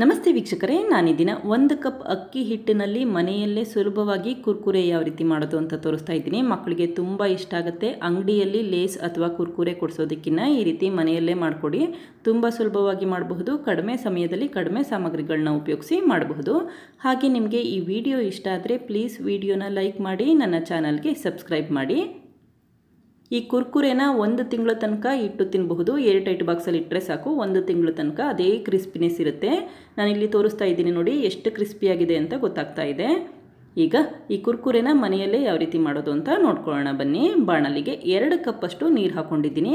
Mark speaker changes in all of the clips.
Speaker 1: ನಮಸ್ತೆ ವೀಕ್ಷಕರೇ ನಾನು ದಿನ ಒಂದು ಕಪ್ ಅಕ್ಕಿ ಹಿಟ್ಟಿನಲ್ಲಿ ಮನೆಯಲ್ಲೇ ಸುಲಭವಾಗಿ ಕುರ್ಕುರೆ ಯಾವ ರೀತಿ ಮಾಡೋದು ಅಂತ ತೋರಿಸ್ತಾ ಇದ್ದೀನಿ ಮಕ್ಕಳಿಗೆ ತುಂಬ ಇಷ್ಟ ಆಗುತ್ತೆ ಅಂಗಡಿಯಲ್ಲಿ ಲೇಸ್ ಅಥವಾ ಕುರ್ಕುರೆ ಕೊಡಿಸೋದಕ್ಕಿಂತ ಈ ರೀತಿ ಮನೆಯಲ್ಲೇ ಮಾಡಿಕೊಡಿ ತುಂಬ ಸುಲಭವಾಗಿ ಮಾಡಬಹುದು ಕಡಿಮೆ ಸಮಯದಲ್ಲಿ ಕಡಿಮೆ ಸಾಮಗ್ರಿಗಳನ್ನ ಉಪಯೋಗಿಸಿ ಮಾಡಬಹುದು ಹಾಗೆ ನಿಮಗೆ ಈ ವಿಡಿಯೋ ಇಷ್ಟ ಆದರೆ ಪ್ಲೀಸ್ ವಿಡಿಯೋನ ಲೈಕ್ ಮಾಡಿ ನನ್ನ ಚಾನಲ್ಗೆ ಸಬ್ಸ್ಕ್ರೈಬ್ ಮಾಡಿ ಈ ಕುರ್ಕುರೆನ ಒಂದು ತಿಂಗಳ ತನಕ ಇಟ್ಟು ತಿನ್ನಬಹುದು ಏರ್ ಟೈಟ್ ಬಾಕ್ಸಲ್ಲಿ ಇಟ್ಟರೆ ಸಾಕು ಒಂದು ತಿಂಗಳ ತನಕ ಅದೇ ಕ್ರಿಸ್ಪಿನೆಸ್ ಇರುತ್ತೆ ನಾನಿಲ್ಲಿ ತೋರಿಸ್ತಾ ಇದ್ದೀನಿ ನೋಡಿ ಎಷ್ಟು ಕ್ರಿಸ್ಪಿಯಾಗಿದೆ ಅಂತ ಗೊತ್ತಾಗ್ತಾ ಇದೆ ಈಗ ಈ ಕುರ್ಕುರೆನ ಮನೆಯಲ್ಲೇ ಯಾವ ರೀತಿ ಮಾಡೋದು ಅಂತ ನೋಡ್ಕೊಳ್ಳೋಣ ಬನ್ನಿ ಬಾಣಲಿಗೆ ಎರಡು ಕಪ್ಪಷ್ಟು ನೀರು ಹಾಕ್ಕೊಂಡಿದ್ದೀನಿ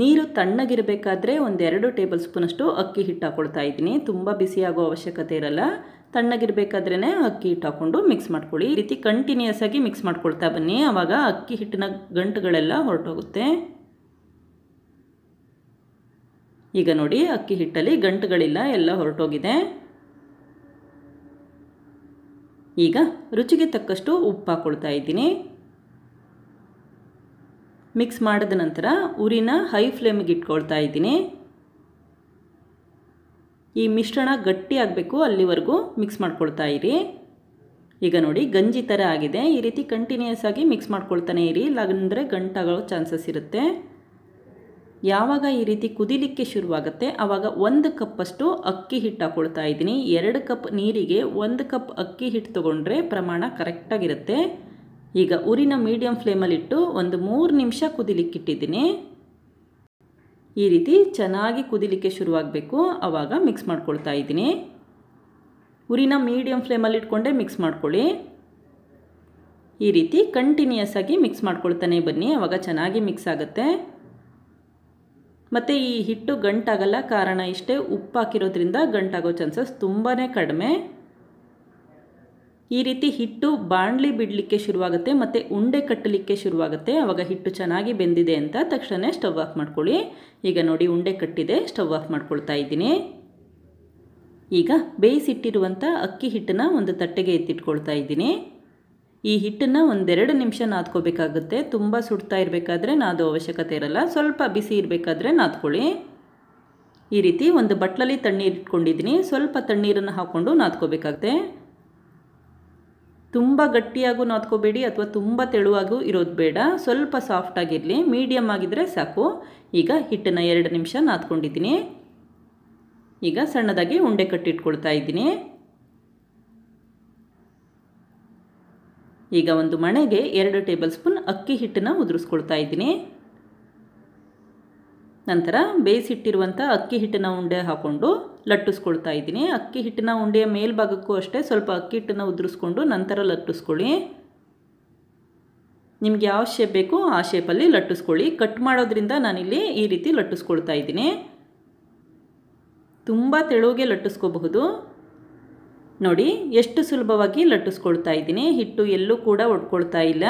Speaker 1: ನೀರು ತಣ್ಣಗಿರಬೇಕಾದ್ರೆ ಒಂದೆರಡು ಟೇಬಲ್ ಸ್ಪೂನಷ್ಟು ಅಕ್ಕಿ ಹಿಟ್ಟು ಹಾಕ್ಕೊಳ್ತಾ ಇದ್ದೀನಿ ತುಂಬ ಬಿಸಿಯಾಗೋ ಅವಶ್ಯಕತೆ ಇರಲ್ಲ ತಣ್ಣಗಿರಬೇಕಾದ್ರೇ ಅಕ್ಕಿ ಹಿಟ್ಟು ಹಾಕ್ಕೊಂಡು ಮಿಕ್ಸ್ ಮಾಡ್ಕೊಳ್ಳಿ ಈ ರೀತಿ ಕಂಟಿನ್ಯೂಸ್ ಆಗಿ ಮಿಕ್ಸ್ ಮಾಡ್ಕೊಳ್ತಾ ಬನ್ನಿ ಆವಾಗ ಅಕ್ಕಿ ಹಿಟ್ಟಿನ ಗಂಟುಗಳೆಲ್ಲ ಹೊರಟೋಗುತ್ತೆ ಈಗ ನೋಡಿ ಅಕ್ಕಿ ಹಿಟ್ಟಲ್ಲಿ ಗಂಟುಗಳಿಲ್ಲ ಎಲ್ಲ ಹೊರಟೋಗಿದೆ ಈಗ ರುಚಿಗೆ ತಕ್ಕಷ್ಟು ಉಪ್ಪು ಹಾಕ್ಕೊಳ್ತಾ ಇದ್ದೀನಿ ಮಿಕ್ಸ್ ಮಾಡಿದ ನಂತರ ಉರಿನ ಹೈ ಫ್ಲೇಮಿಗೆ ಇಟ್ಕೊಳ್ತಾ ಇದ್ದೀನಿ ಈ ಮಿಶ್ರಣ ಗಟ್ಟಿ ಆಗಬೇಕು ಅಲ್ಲಿವರೆಗೂ ಮಿಕ್ಸ್ ಮಾಡ್ಕೊಳ್ತಾ ಇರಿ ಈಗ ನೋಡಿ ಗಂಜಿ ಥರ ಆಗಿದೆ ಈ ರೀತಿ ಕಂಟಿನ್ಯೂಸ್ ಆಗಿ ಮಿಕ್ಸ್ ಮಾಡ್ಕೊಳ್ತಾನೆ ಇರಿ ಇಲ್ಲಾಂದರೆ ಗಂಟಾಗೋ ಚಾನ್ಸಸ್ ಇರುತ್ತೆ ಯಾವಾಗ ಈ ರೀತಿ ಕುದಿಲಿಕ್ಕೆ ಶುರುವಾಗುತ್ತೆ ಆವಾಗ ಒಂದು ಕಪ್ಪಷ್ಟು ಅಕ್ಕಿ ಹಿಟ್ಟು ಹಾಕ್ಕೊಳ್ತಾ ಇದ್ದೀನಿ ಎರಡು ಕಪ್ ನೀರಿಗೆ ಒಂದು ಕಪ್ ಅಕ್ಕಿ ಹಿಟ್ಟು ತೊಗೊಂಡ್ರೆ ಪ್ರಮಾಣ ಕರೆಕ್ಟಾಗಿರುತ್ತೆ ಈಗ ಊರಿನ ಮೀಡಿಯಂ ಫ್ಲೇಮಲ್ಲಿಟ್ಟು ಒಂದು ಮೂರು ನಿಮಿಷ ಕುದಿಲಿಕ್ಕಿಟ್ಟಿದ್ದೀನಿ ಈ ರೀತಿ ಚೆನ್ನಾಗಿ ಕುದಿಲಿಕ್ಕೆ ಶುರುವಾಗಬೇಕು ಆವಾಗ ಮಿಕ್ಸ್ ಮಾಡ್ಕೊಳ್ತಾ ಇದ್ದೀನಿ ಉರಿನ ಮೀಡಿಯಮ್ ಫ್ಲೇಮಲ್ಲಿ ಇಟ್ಕೊಂಡೆ ಮಿಕ್ಸ್ ಮಾಡ್ಕೊಳ್ಳಿ ಈ ರೀತಿ ಕಂಟಿನ್ಯೂಯಸ್ ಆಗಿ ಮಿಕ್ಸ್ ಮಾಡ್ಕೊಳ್ತಾನೆ ಬನ್ನಿ ಆವಾಗ ಚೆನ್ನಾಗಿ ಮಿಕ್ಸ್ ಆಗುತ್ತೆ ಮತ್ತು ಈ ಹಿಟ್ಟು ಗಂಟಾಗಲ್ಲ ಕಾರಣ ಇಷ್ಟೇ ಉಪ್ಪು ಹಾಕಿರೋದ್ರಿಂದ ಗಂಟಾಗೋ ಚಾನ್ಸಸ್ ತುಂಬಾ ಕಡಿಮೆ ಈ ರೀತಿ ಹಿಟ್ಟು ಬಾಣಲಿ ಬಿಡಲಿಕ್ಕೆ ಶುರುವಾಗುತ್ತೆ ಮತ್ತು ಉಂಡೆ ಕಟ್ಟಲಿಕ್ಕೆ ಶುರುವಾಗುತ್ತೆ ಆವಾಗ ಹಿಟ್ಟು ಚೆನ್ನಾಗಿ ಬೆಂದಿದೆ ಅಂತ ತಕ್ಷಣ ಸ್ಟವ್ ಆಫ್ ಮಾಡ್ಕೊಳ್ಳಿ ಈಗ ನೋಡಿ ಉಂಡೆ ಕಟ್ಟಿದೆ ಸ್ಟವ್ ಆಫ್ ಮಾಡ್ಕೊಳ್ತಾ ಇದ್ದೀನಿ ಈಗ ಬೇಯಿಸಿಟ್ಟಿರುವಂಥ ಅಕ್ಕಿ ಹಿಟ್ಟನ್ನು ಒಂದು ತಟ್ಟೆಗೆ ಎತ್ತಿಟ್ಕೊಳ್ತಾ ಇದ್ದೀನಿ ಈ ಹಿಟ್ಟನ್ನು ಒಂದೆರಡು ನಿಮಿಷ ನಾದ್ಕೋಬೇಕಾಗುತ್ತೆ ತುಂಬ ಸುಡ್ತಾ ಇರಬೇಕಾದ್ರೆ ನಾದು ಅವಶ್ಯಕತೆ ಇರಲ್ಲ ಸ್ವಲ್ಪ ಬಿಸಿ ಇರಬೇಕಾದ್ರೆ ನಾದ್ಕೊಳ್ಳಿ ಈ ರೀತಿ ಒಂದು ಬಟ್ಲಲ್ಲಿ ತಣ್ಣೀರು ಇಟ್ಕೊಂಡಿದ್ದೀನಿ ಸ್ವಲ್ಪ ತಣ್ಣೀರನ್ನು ಹಾಕ್ಕೊಂಡು ನಾದ್ಕೋಬೇಕಾಗುತ್ತೆ ತುಂಬ ಗಟ್ಟಿಯಾಗೂ ನಾದ್ಕೋಬೇಡಿ ಅಥವಾ ತುಂಬ ತೆಳುವಾಗೂ ಇರೋದು ಬೇಡ ಸ್ವಲ್ಪ ಸಾಫ್ಟಾಗಿರಲಿ ಮೀಡಿಯಮ್ ಆಗಿದ್ದರೆ ಸಾಕು ಈಗ ಹಿಟ್ಟನ್ನು ಎರಡು ನಿಮಿಷ ನಾದ್ಕೊಂಡಿದ್ದೀನಿ ಈಗ ಸಣ್ಣದಾಗಿ ಉಂಡೆ ಕಟ್ಟಿಟ್ಕೊಳ್ತಾ ಇದ್ದೀನಿ ಈಗ ಒಂದು ಮಣೆಗೆ ಎರಡು ಟೇಬಲ್ ಸ್ಪೂನ್ ಅಕ್ಕಿ ಹಿಟ್ಟನ್ನು ಉದುರಿಸ್ಕೊಳ್ತಾ ಇದ್ದೀನಿ ನಂತರ ಬೇಯಿಸಿಟ್ಟಿರುವಂಥ ಅಕ್ಕಿ ಹಿಟ್ಟನ್ನು ಉಂಡೆ ಹಾಕ್ಕೊಂಡು ಲಟ್ಟಿಸ್ಕೊಳ್ತಾ ಇದ್ದೀನಿ ಅಕ್ಕಿ ಹಿಟ್ಟಿನ ಉಂಡೆಯ ಮೇಲ್ಭಾಗಕ್ಕೂ ಅಷ್ಟೇ ಸ್ವಲ್ಪ ಅಕ್ಕಿ ಹಿಟ್ಟನ್ನು ಉದುರಿಸ್ಕೊಂಡು ನಂತರ ಲಟ್ಟಿಸ್ಕೊಳ್ಳಿ ನಿಮ್ಗೆ ಯಾವ ಶೇಪ್ ಬೇಕೋ ಆ ಶೇಪಲ್ಲಿ ಲಟ್ಟಿಸ್ಕೊಳ್ಳಿ ಕಟ್ ಮಾಡೋದ್ರಿಂದ ನಾನಿಲ್ಲಿ ಈ ರೀತಿ ಲಟ್ಟಿಸ್ಕೊಳ್ತಾ ಇದ್ದೀನಿ ತುಂಬ ತೆಳುವಿಗೆ ಲಟ್ಟಿಸ್ಕೋಬಹುದು ನೋಡಿ ಎಷ್ಟು ಸುಲಭವಾಗಿ ಲಟ್ಟಿಸ್ಕೊಳ್ತಾ ಇದ್ದೀನಿ ಹಿಟ್ಟು ಎಲ್ಲೂ ಕೂಡ ಒಡ್ಕೊಳ್ತಾ ಇಲ್ಲ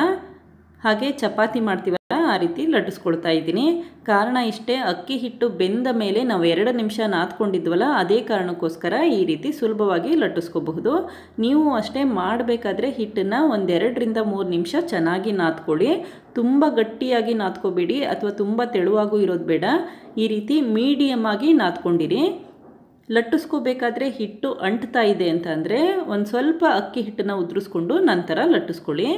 Speaker 1: ಹಾಗೆ ಚಪಾತಿ ಮಾಡ್ತೀವಲ್ಲ ಆ ರೀತಿ ಲಟ್ಟಿಸ್ಕೊಳ್ತಾ ಇದ್ದೀನಿ ಕಾರಣ ಇಷ್ಟೇ ಅಕ್ಕಿ ಹಿಟ್ಟು ಬೆಂದ ಮೇಲೆ ನಾವು ಎರಡು ನಿಮಿಷ ನಾದ್ಕೊಂಡಿದ್ವಲ್ಲ ಅದೇ ಕಾರಣಕ್ಕೋಸ್ಕರ ಈ ರೀತಿ ಸುಲಭವಾಗಿ ಲಟ್ಟಿಸ್ಕೋಬಹುದು ನೀವು ಅಷ್ಟೇ ಮಾಡಬೇಕಾದ್ರೆ ಹಿಟ್ಟನ್ನು ಒಂದೆರಡರಿಂದ ಮೂರು ನಿಮಿಷ ಚೆನ್ನಾಗಿ ನಾದ್ಕೊಳ್ಳಿ ತುಂಬ ಗಟ್ಟಿಯಾಗಿ ನಾದ್ಕೋಬೇಡಿ ಅಥವಾ ತುಂಬ ತೆಳುವಾಗೂ ಇರೋದು ಬೇಡ ಈ ರೀತಿ ಮೀಡಿಯಮ್ ಆಗಿ ನಾದ್ಕೊಂಡಿರಿ ಲಟ್ಟಿಸ್ಕೋಬೇಕಾದ್ರೆ ಹಿಟ್ಟು ಅಂಟ್ತಾ ಇದೆ ಅಂತ ಅಂದರೆ ಒಂದು ಸ್ವಲ್ಪ ಅಕ್ಕಿ ಹಿಟ್ಟನ್ನು ಉದುರಿಸ್ಕೊಂಡು ನಂತರ ಲಟ್ಟಿಸ್ಕೊಳ್ಳಿ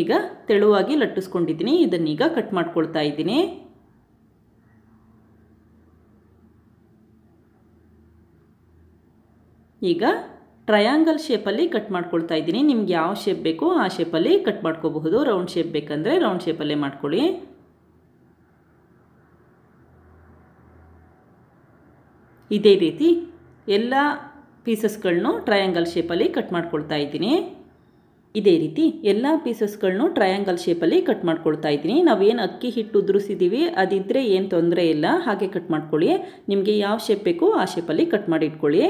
Speaker 1: ಈಗ ತೆಳುವಾಗಿ ಲಟ್ಟಿಸ್ಕೊಂಡಿದ್ದೀನಿ ಇದನ್ನೀಗ ಕಟ್ ಮಾಡ್ಕೊಳ್ತಾ ಇದ್ದೀನಿ ಈಗ ಟ್ರಯಾಂಗಲ್ ಶೇಪಲ್ಲಿ ಕಟ್ ಮಾಡ್ಕೊಳ್ತಾ ಇದ್ದೀನಿ ನಿಮ್ಗೆ ಯಾವ ಶೇಪ್ ಬೇಕೋ ಆ ಶೇಪಲ್ಲಿ ಕಟ್ ಮಾಡ್ಕೋಬಹುದು ರೌಂಡ್ ಶೇಪ್ ಬೇಕಂದರೆ ರೌಂಡ್ ಶೇಪಲ್ಲೇ ಮಾಡ್ಕೊಳ್ಳಿ ಇದೇ ರೀತಿ ಎಲ್ಲ ಪೀಸಸ್ಗಳನ್ನೂ ಟ್ರಯಾಂಗಲ್ ಶೇಪಲ್ಲಿ ಕಟ್ ಮಾಡ್ಕೊಳ್ತಾ ಇದ್ದೀನಿ ಇದೇ ರೀತಿ ಎಲ್ಲ ಪೀಸಸ್ಗಳನ್ನೂ ಟ್ರಯಾಂಗಲ್ ಶೇಪಲ್ಲಿ ಕಟ್ ಮಾಡ್ಕೊಳ್ತಾ ಇದ್ದೀನಿ ನಾವೇನು ಅಕ್ಕಿ ಹಿಟ್ಟು ಉದುರಿಸಿದ್ದೀವಿ ಅದಿದ್ದರೆ ಏನು ತೊಂದರೆ ಇಲ್ಲ ಹಾಗೆ ಕಟ್ ಮಾಡ್ಕೊಳ್ಳಿ ನಿಮಗೆ ಯಾವ ಶೇಪ್ ಬೇಕೋ ಆ ಶೇಪಲ್ಲಿ ಕಟ್ ಮಾಡಿ ಇಟ್ಕೊಳ್ಳಿ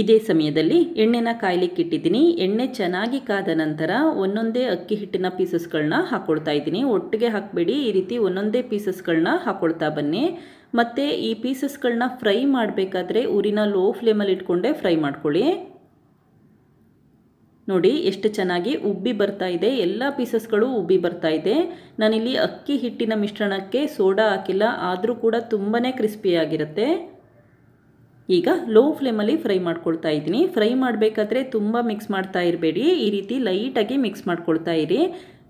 Speaker 1: ಇದೇ ಸಮಯದಲ್ಲಿ ಎಣ್ಣೆನ ಕಾಯ್ಲಿಕ್ಕೆ ಇಟ್ಟಿದ್ದೀನಿ ಎಣ್ಣೆ ಚೆನ್ನಾಗಿ ಕಾದ ನಂತರ ಒಂದೊಂದೇ ಅಕ್ಕಿ ಹಿಟ್ಟಿನ ಪೀಸಸ್ಗಳನ್ನ ಹಾಕ್ಕೊಳ್ತಾ ಇದ್ದೀನಿ ಒಟ್ಟಿಗೆ ಹಾಕಬೇಡಿ ಈ ರೀತಿ ಒಂದೊಂದೇ ಪೀಸಸ್ಗಳನ್ನ ಹಾಕ್ಕೊಳ್ತಾ ಬನ್ನಿ ಮತ್ತು ಈ ಪೀಸಸ್ಗಳನ್ನ ಫ್ರೈ ಮಾಡಬೇಕಾದ್ರೆ ಊರಿನ ಲೋ ಫ್ಲೇಮಲ್ಲಿ ಇಟ್ಕೊಂಡೇ ಫ್ರೈ ಮಾಡ್ಕೊಳ್ಳಿ ನೋಡಿ ಎಷ್ಟು ಚೆನ್ನಾಗಿ ಉಬ್ಬಿ ಬರ್ತಾ ಇದೆ ಎಲ್ಲ ಪೀಸಸ್ಗಳು ಉಬ್ಬಿ ಬರ್ತಾ ಇದೆ ನಾನಿಲ್ಲಿ ಅಕ್ಕಿ ಹಿಟ್ಟಿನ ಮಿಶ್ರಣಕ್ಕೆ ಸೋಡಾ ಹಾಕಿಲ್ಲ ಆದರೂ ಕೂಡ ತುಂಬಾ ಕ್ರಿಸ್ಪಿಯಾಗಿರುತ್ತೆ ಈಗ ಲೋ ಫ್ಲೇಮಲ್ಲಿ ಫ್ರೈ ಮಾಡ್ಕೊಳ್ತಾ ಇದ್ದೀನಿ ಫ್ರೈ ಮಾಡಬೇಕಾದ್ರೆ ತುಂಬ ಮಿಕ್ಸ್ ಮಾಡ್ತಾ ಇರಬೇಡಿ ಈ ರೀತಿ ಲೈಟಾಗಿ ಮಿಕ್ಸ್ ಮಾಡ್ಕೊಳ್ತಾ ಇರಿ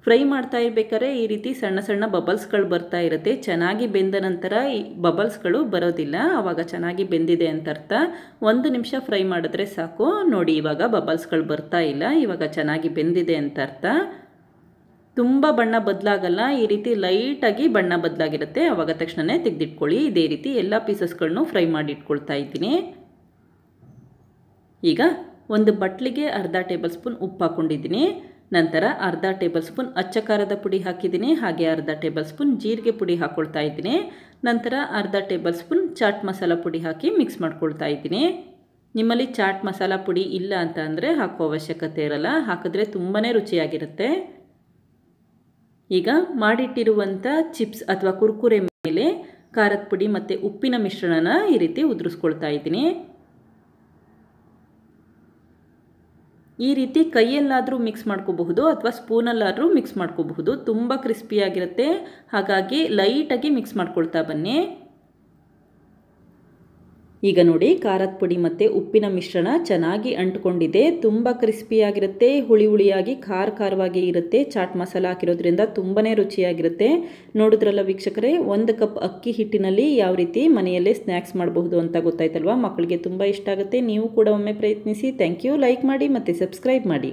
Speaker 1: ಫ್ರೈ ಮಾಡ್ತಾ ಇರ್ಬೇಕಾದ್ರೆ ಈ ರೀತಿ ಸಣ್ಣ ಸಣ್ಣ ಬಬಲ್ಸ್ಗಳು ಬರ್ತಾ ಇರುತ್ತೆ ಚೆನ್ನಾಗಿ ಬೆಂದ ನಂತರ ಈ ಬಬಲ್ಸ್ಗಳು ಬರೋದಿಲ್ಲ ಆವಾಗ ಚೆನ್ನಾಗಿ ಬೆಂದಿದೆ ಅಂತ ಅರ್ಥ ಒಂದು ನಿಮಿಷ ಫ್ರೈ ಮಾಡಿದ್ರೆ ಸಾಕು ನೋಡಿ ಇವಾಗ ಬಬಲ್ಸ್ಗಳು ಬರ್ತಾ ಇಲ್ಲ ಇವಾಗ ಚೆನ್ನಾಗಿ ಬೆಂದಿದೆ ಅಂತ ಅರ್ಥ ತುಂಬ ಬಣ್ಣ ಬದಲಾಗಲ್ಲ ಈ ರೀತಿ ಲೈಟಾಗಿ ಬಣ್ಣ ಬದಲಾಗಿರುತ್ತೆ ಆವಾಗ ತಕ್ಷಣವೇ ತೆಗೆದಿಟ್ಕೊಳ್ಳಿ ಇದೇ ರೀತಿ ಎಲ್ಲ ಪೀಸಸ್ಗಳನ್ನೂ ಫ್ರೈ ಮಾಡಿ ಇಟ್ಕೊಳ್ತಾ ಇದ್ದೀನಿ ಈಗ ಒಂದು ಬಟ್ಲಿಗೆ ಅರ್ಧ ಟೇಬಲ್ ಸ್ಪೂನ್ ಉಪ್ಪು ಹಾಕ್ಕೊಂಡಿದ್ದೀನಿ ನಂತರ ಅರ್ಧ ಟೇಬಲ್ ಸ್ಪೂನ್ ಅಚ್ಚ ಖಾರದ ಪುಡಿ ಹಾಕಿದ್ದೀನಿ ಹಾಗೆ ಅರ್ಧ ಟೇಬಲ್ ಸ್ಪೂನ್ ಜೀರಿಗೆ ಪುಡಿ ಹಾಕ್ಕೊಳ್ತಾ ಇದ್ದೀನಿ ನಂತರ ಅರ್ಧ ಟೇಬಲ್ ಸ್ಪೂನ್ ಚಾಟ್ ಮಸಾಲ ಪುಡಿ ಹಾಕಿ ಮಿಕ್ಸ್ ಮಾಡ್ಕೊಳ್ತಾ ಇದ್ದೀನಿ ನಿಮ್ಮಲ್ಲಿ ಚಾಟ್ ಮಸಾಲ ಪುಡಿ ಇಲ್ಲ ಅಂತ ಅಂದರೆ ಹಾಕೋ ಅವಶ್ಯಕತೆ ಇರಲ್ಲ ಹಾಕಿದ್ರೆ ತುಂಬಾ ರುಚಿಯಾಗಿರುತ್ತೆ ಈಗ ಮಾಡಿಟ್ಟಿರುವಂಥ ಚಿಪ್ಸ್ ಅಥವಾ ಕುರ್ಕುರೆ ಮೇಲೆ ಖಾರದ ಪುಡಿ ಮತ್ತು ಉಪ್ಪಿನ ಮಿಶ್ರಣನ ಈ ರೀತಿ ಉದುರಿಸ್ಕೊಳ್ತಾ ಇದ್ದೀನಿ ಈ ರೀತಿ ಕೈಯಲ್ಲಾದರೂ ಮಿಕ್ಸ್ ಮಾಡ್ಕೋಬಹುದು ಅಥವಾ ಸ್ಪೂನಲ್ಲಾದರೂ ಮಿಕ್ಸ್ ಮಾಡ್ಕೋಬಹುದು ತುಂಬ ಕ್ರಿಸ್ಪಿಯಾಗಿರುತ್ತೆ ಹಾಗಾಗಿ ಲೈಟಾಗಿ ಮಿಕ್ಸ್ ಮಾಡ್ಕೊಳ್ತಾ ಬನ್ನಿ ಈಗ ನೋಡಿ ಖಾರದ ಪುಡಿ ಮತ್ತು ಉಪ್ಪಿನ ಮಿಶ್ರಣ ಚೆನ್ನಾಗಿ ಅಂಟ್ಕೊಂಡಿದೆ ತುಂಬ ಕ್ರಿಸ್ಪಿಯಾಗಿರುತ್ತೆ ಹುಳಿ ಹುಳಿಯಾಗಿ ಖಾರ ಖಾರವಾಗಿ ಇರುತ್ತೆ ಚಾಟ್ ಮಸಾಲ ಹಾಕಿರೋದ್ರಿಂದ ತುಂಬಾ ರುಚಿಯಾಗಿರುತ್ತೆ ನೋಡಿದ್ರಲ್ಲ ವೀಕ್ಷಕರೇ ಒಂದು ಕಪ್ ಅಕ್ಕಿ ಹಿಟ್ಟಿನಲ್ಲಿ ಯಾವ ರೀತಿ ಮನೆಯಲ್ಲೇ ಸ್ನ್ಯಾಕ್ಸ್ ಮಾಡಬಹುದು ಅಂತ ಗೊತ್ತಾಯ್ತಲ್ವಾ ಮಕ್ಕಳಿಗೆ ತುಂಬ ಇಷ್ಟ ಆಗುತ್ತೆ ನೀವು ಕೂಡ ಒಮ್ಮೆ ಪ್ರಯತ್ನಿಸಿ ಥ್ಯಾಂಕ್ ಯು ಲೈಕ್ ಮಾಡಿ ಮತ್ತು ಸಬ್ಸ್ಕ್ರೈಬ್ ಮಾಡಿ